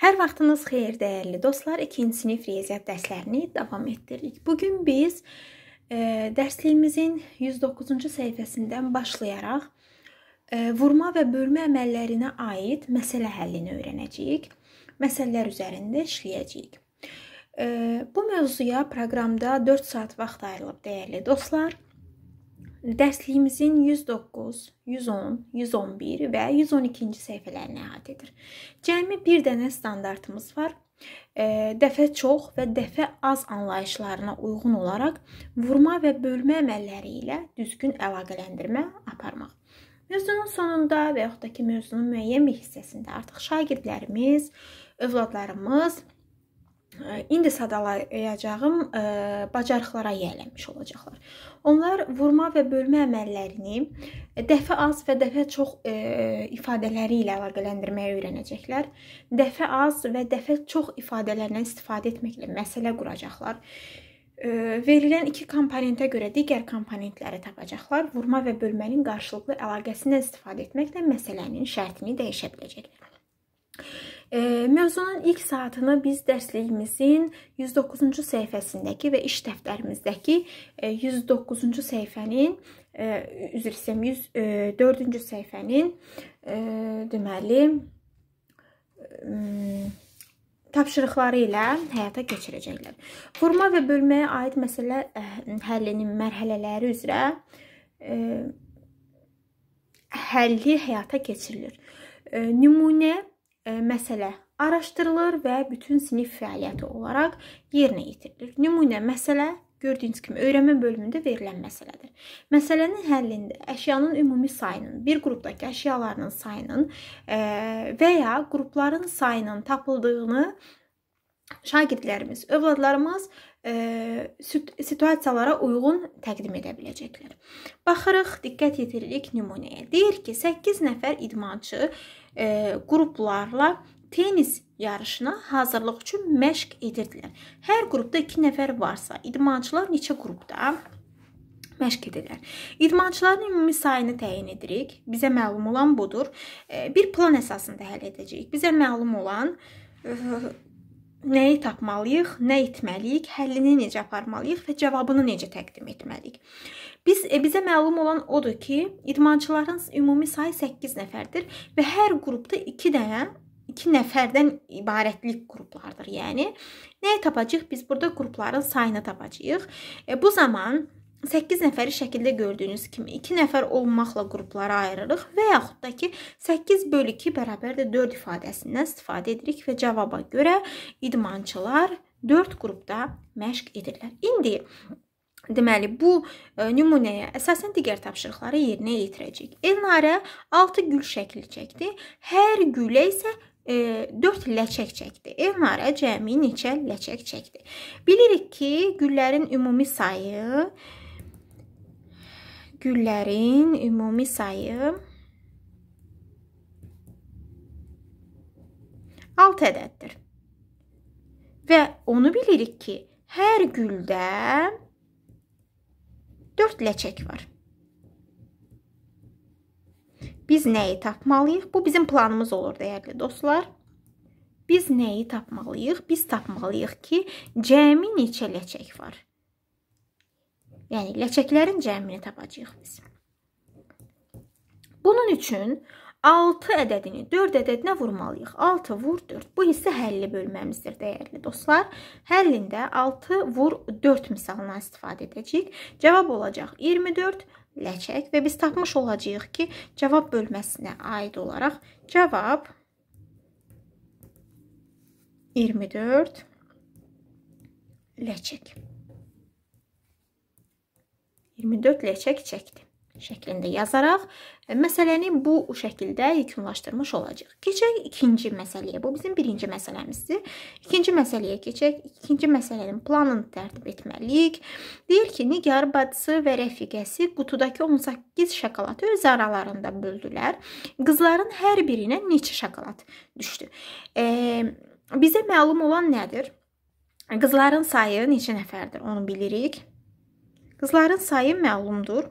Hər vaxtınız xeyir dəyərli dostlar. 2-ci sinif riyaziyyat dərslərini davam etdiririk. Bu gün biz e, dərsliyimizin 109-cu səhifəsindən başlayaraq e, vurma və bölmə əməllərinə aid məsələ həllini öyrənəcəyik. Məsələlər üzərində işləyəcəyik. E, bu mövzuya proqramda 4 saat vaxt ayrılıb dəyərli dostlar dərsliyimizin 109, 110, 111 və 112-ci səhifələrini əhatə edir. Cəmi bir dənə standartımız var. E, dəfə çox və dəfə az anlayışlarına uyğun olaraq vurma və bölmə əməlləri ilə düzgün əlaqələndirmə aparmaq. Mövzunun sonunda və yaxud da ki, mövzunun müəyyən bir hissəsində artıq şagirdlərimiz, övladlarımız İndi sadalayacağım e, bacarıqlara yiyələnmiş olacaqlar. Onlar vurma və bölmə əməllərini e, dəfə az və dəfə çox e, ifadələri ilə əlaqələndirməyi öyrənəcəklər. Dəfə az və dəfə çox ifadələrindən istifadə etməklə məsələ quracaqlar verilən iki komponentə görə digər komponentləri tapacaqlar. Vurma və bölmənin qarşılıqlı əlaqəsindən istifadə etməklə məsələnin şərtini dəyişə biləcəklər. E, mövzunun ilk saatını biz dərsliyimizin 109-cu səhifəsindəki və iş dəftərimizdəki e, 109-cu səhifənin e, üzr istəyirəm 104-cü e, səhifənin e, deməli tapşırıqları ilə həyata keçirəcəklər. Forma və bölməyə aid məsələ həllinin mərhələləri üzrə e, həlli həyata keçirilir. Nümunə E, məsələ araşdırılır və bütün sinif fəaliyyəti olaraq yerinə yetirilir. Nümunə məsələ gördüyünüz kimi öyrənmə bölümündə verilən məsələdir. Məsələnin həllində əşyanın ümumi sayının, bir qrupdakı əşyaların sayının e, və ya qrupların sayının tapıldığını şagirdlərimiz, övladlarımız situasiyalara uyğun təqdim edə biləcəklər. Baxırıq, diqqət yetiririk nümunəyə. Deyir ki, 8 nəfər idmançı qruplarla tennis yarışına hazırlıq üçün məşq edirdilər. Hər qrupda 2 nəfər varsa, idmançılar neçə qrupda? məşq edirlər. İdmançıların ümumi sayını təyin edirik. Bizə məlum olan budur. Bir plan əsasında həll edəcəyik. Bizə məlum olan nəyi tapmalıyıq, nə etməliyik, həllini necə aparmalıyıq və cavabını necə təqdim etməliyik. Biz e, bizə məlum olan odur ki, idmançıların ümumi sayı 8 nəfərdir və hər qrupda 2 dənə 2 nəfərdən ibarətlik qruplardır. Yəni nəyi tapacağıq? Biz burada qrupların sayını tapacağıq. E, bu zaman 8 nəfəri şəkildə gördüyünüz kimi 2 nəfər olmaqla qruplara ayırırıq və yaxud da ki 8 bölü 2 bərabər də 4 ifadəsindən istifadə edirik və cavaba görə idmançılar 4 qrupda məşq edirlər. İndi Deməli, bu e, nümunəyə əsasən digər tapşırıqları yerinə yetirəcək. Elnarə 6 gül şəkli çəkdi. Hər gülə isə 4 e, ləçək çəkdi. Elnarə cəmi neçə ləçək çəkdi? Bilirik ki, güllərin ümumi sayı 4 güllərin ümumi sayı 6 ədəddir. Və onu bilirik ki, hər güldə 4 ləçək var. Biz nəyi tapmalıyıq? Bu bizim planımız olur, dəyərli dostlar. Biz nəyi tapmalıyıq? Biz tapmalıyıq ki, cəmi neçə ləçək var? Yəni ləçəklərin cəmini tapacağıq biz. Bunun üçün 6 ədədini 4 ədədinə vurmalıyıq. 6 vur 4. Bu hissə həlli bölməmizdir, dəyərli dostlar. Həllində 6 vur 4 misalından istifadə edəcəyik. Cavab olacaq 24 ləçək və biz tapmış olacağıq ki, cavab bölməsinə aid olaraq cavab 24 ləçək. 24 ləçək çəkdim şəklində yazaraq e, məsələni bu şəkildə yekunlaşdırmış olacaq. Keçək ikinci məsələyə. Bu bizim birinci məsələmizdir. İkinci məsələyə keçək. İkinci məsələnin planını tərtib etməliyik. Deyir ki, Nigar bacısı və rəfiqəsi qutudakı 18 şokoladı öz aralarında böldülər. Qızların hər birinə neçə şokolad düşdü? E, bizə məlum olan nədir? Qızların sayı neçə nəfərdir? Onu bilirik. Qızların sayı məlumdur.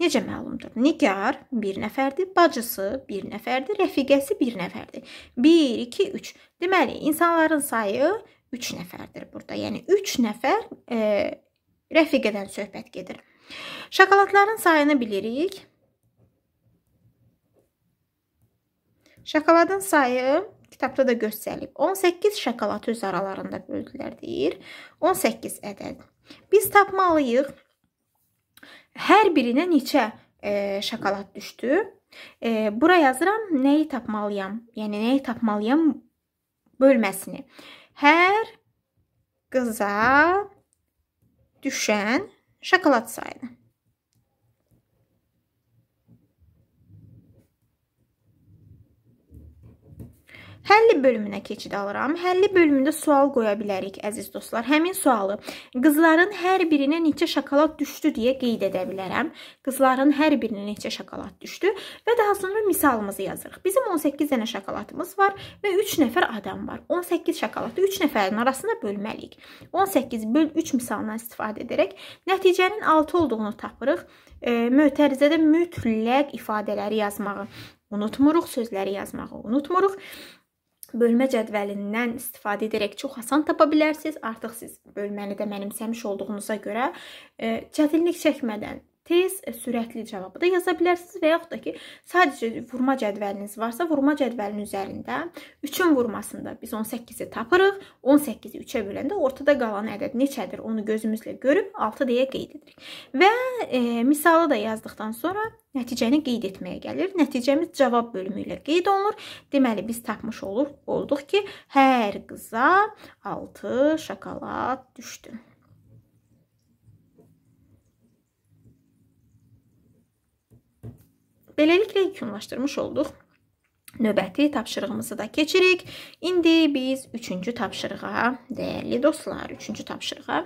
Necə məlumdur? Nigar bir nəfərdir, bacısı bir nəfərdir, rəfiqəsi bir nəfərdir. 1 2 3. Deməli, insanların sayı 3 nəfərdir burada. Yəni 3 nəfər e, rəfiqədən söhbət gedir. Şokoladların sayını bilirik. Şokoladın sayı kitabda da göstərilib. 18 şokoladı öz aralarında böldülər deyir. 18 ədəd. Biz tapmalıyıq Hər birinə neçə e, şokolad düşdü? E, bura yazıram nəyi tapmalıyam. Yəni nəyi tapmalıyam bölməsini. Hər qıza düşən şokolad sayını. Həlli bölümünə keçid alıram. Həlli bölümündə sual qoya bilərik, əziz dostlar. Həmin sualı qızların hər birinə neçə şokolad düşdü deyə qeyd edə bilərəm. Qızların hər birinə neçə şokolad düşdü və daha sonra misalımızı yazırıq. Bizim 18 dənə şokoladımız var və 3 nəfər adam var. 18 şokoladı 3 nəfərin arasında bölməliyik. 18 böl 3 misalından istifadə edərək nəticənin 6 olduğunu tapırıq. E, mötərizədə mütləq ifadələri yazmağı unutmuruq, sözləri yazmağı unutmuruq bölmə cədvəlindən istifadə edərək çox asan tapa bilərsiniz. Artıq siz bölməni də mənimsəmiş olduğunuza görə e, çətinlik çəkmədən tez, e, sürətli cavabı da yaza bilərsiniz və yaxud da ki, sadəcə vurma cədvəliniz varsa, vurma cədvəlinin üzərində 3-ün vurmasında biz 18-i tapırıq. 18-i 3-ə böləndə ortada qalan ədəd neçədir? Onu gözümüzlə görüb 6 deyə qeyd edirik. Və e, misalı da yazdıqdan sonra Nəticəni qeyd etməyə gəlir. Nəticəmiz cavab bölümü ilə qeyd olunur. Deməli, biz tapmış olur, olduq ki, hər qıza 6 şokolad düşdü. Beləliklə yekunlaşdırmış olduq. Növbəti tapşırığımızı da keçirik. İndi biz üçüncü tapşırığa, dəyərli dostlar, üçüncü tapşırığa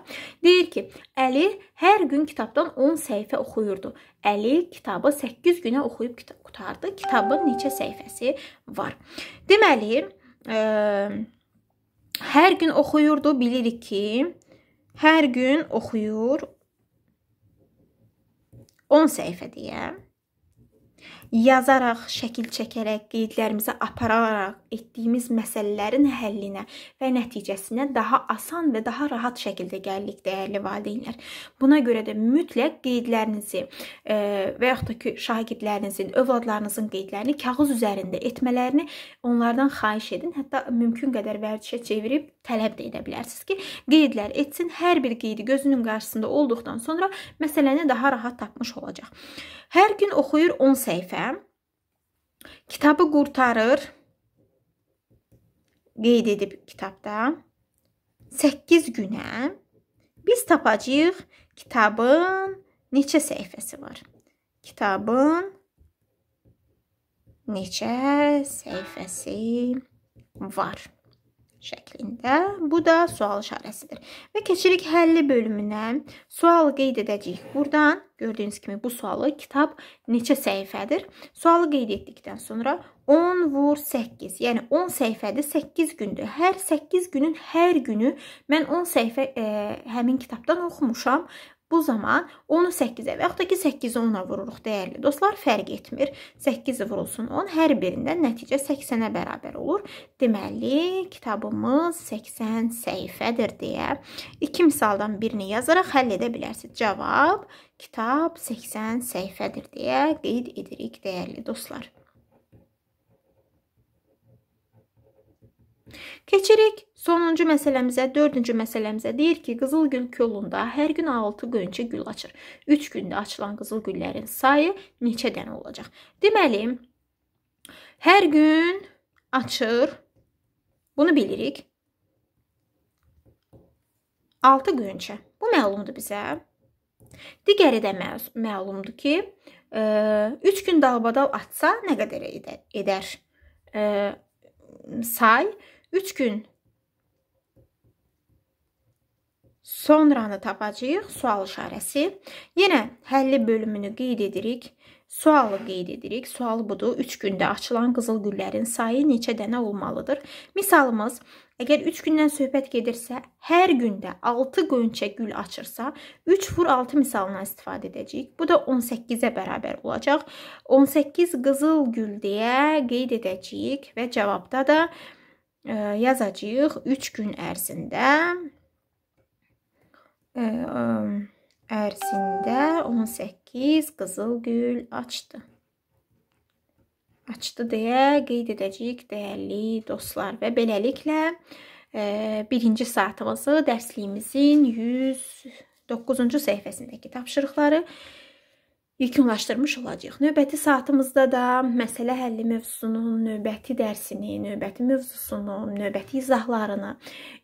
deyir ki, Əli hər gün kitabdan 10 səhifə oxuyurdu. Əli kitabı 8 günə oxuyub kitab qutardı. Kitabın neçə səhifəsi var? Deməli, ə, e, hər gün oxuyurdu, bilirik ki, hər gün oxuyur 10 səhifə deyə yazaraq, şəkil çəkərək, qeydlərimizə apararaq etdiyimiz məsələlərin həllinə və nəticəsinə daha asan və daha rahat şəkildə gəlirik dəyərli valideynlər. Buna görə də mütləq qeydlərinizi e, və yaxud da ki, şagirdlərinizin, övladlarınızın qeydlərini kağız üzərində etmələrini onlardan xahiş edin. Hətta mümkün qədər vərdişə çevirib tələb də edə bilərsiniz ki, qeydlər etsin. Hər bir qeydi gözünün qarşısında olduqdan sonra məsələni daha rahat tapmış olacaq. Hər gün oxuyur 10 səhifə Kitabı qurtarır. Qeyd edib kitabda. 8 günə biz tapacağıq kitabın neçə səhifəsi var. Kitabın neçə səhifəsi var şəklində. Bu da sual işarəsidir. Və keçirik həlli bölümünə. Sualı qeyd edəcəyik. Buradan gördüyünüz kimi bu sualı kitab neçə səhifədir? Sualı qeyd etdikdən sonra 10 vur 8, yəni 10 səhifədir, 8 gündür. Hər 8 günün hər günü mən 10 səhifə ə, e, həmin kitabdan oxumuşam Bu zaman onu 8-ə və yaxud da ki, 8-i 10-a vururuq, dəyərli dostlar, fərq etmir. 8-i vurulsun 10, hər birindən nəticə 80-ə bərabər olur. Deməli, kitabımız 80 səhifədir deyə iki misaldan birini yazaraq həll edə bilərsiniz. Cavab, kitab 80 səhifədir deyə qeyd edirik, dəyərli dostlar. Keçirik Sonuncu məsələmizə, dördüncü məsələmizə deyir ki, qızılgül kolunda hər gün 6 qönçə gül açır. 3 gündə açılan qızılgüllərin sayı neçə dənə olacaq? Deməli, hər gün açır. Bunu bilirik. 6 qönçə. Bu məlumdur bizə. Digəri də məlumdur ki, 3 e, gün dalbadal atsa nə qədər edər? E, say 3 gün Sonranı tapacağıq, sual işarəsi. Yenə həlli bölümünü qeyd edirik. Sualı qeyd edirik. Sual budur. 3 gündə açılan qızıl güllərin sayı neçə dənə olmalıdır? Misalımız, əgər 3 gündən söhbət gedirsə, hər gündə 6 qönçə gül açırsa, 3 vur 6 misalından istifadə edəcəyik. Bu da 18-ə bərabər olacaq. 18 qızıl gül deyə qeyd edəcəyik və cavabda da e, yazacağıq 3 gün ərzində ərzində 18 qızıl gül açdı. Açdı deyə qeyd edəcəyik dəyərli dostlar və beləliklə e, birinci saatımızı dərsliyimizin 109-cu səhifəsindəki tapşırıqları yekunlaşdırmış olacağıq. Növbəti saatımızda da məsələ həlli mövzusunun növbəti dərsini, növbəti mövzusunun növbəti izahlarını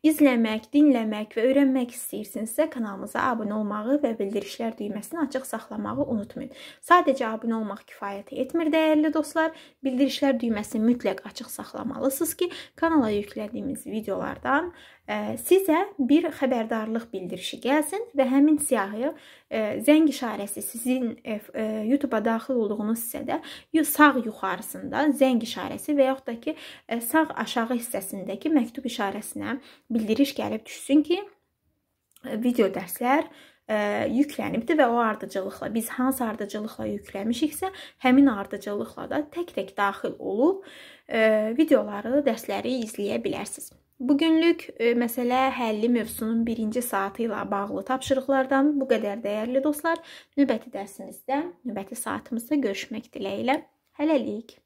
izləmək, dinləmək və öyrənmək istəyirsinizsə, kanalımıza abunə olmağı və bildirişlər düyməsini açıq saxlamağı unutmayın. Sadəcə abunə olmaq kifayət etmir, dəyərli dostlar. Bildirişlər düyməsini mütləq açıq saxlamalısınız ki, kanala yüklədiyimiz videolardan e, sizə bir xəbərdarlıq bildirişi gəlsin və həmin siyahıya zəng işarəsi sizin e, e, YouTube-a daxil olduğunuz hissədə sağ yuxarısında zəng işarəsi və yaxud da ki, e, sağ aşağı hissəsindəki məktub işarəsinə bildiriş gəlib düşsün ki, video dərslər ə, yüklənibdir və o ardıcıllıqla biz hansı ardıcıllıqla yükləmişiksə, həmin ardıcıllıqla da tək-tək daxil olub ə, videoları, dərsləri izləyə bilərsiniz. Bugünlük e, məsələ həlli mövzusunun birinci saatı ilə bağlı tapşırıqlardan bu qədər dəyərli dostlar. Növbəti dərsimizdə, növbəti saatımızda görüşmək diləyilə. Hələlik.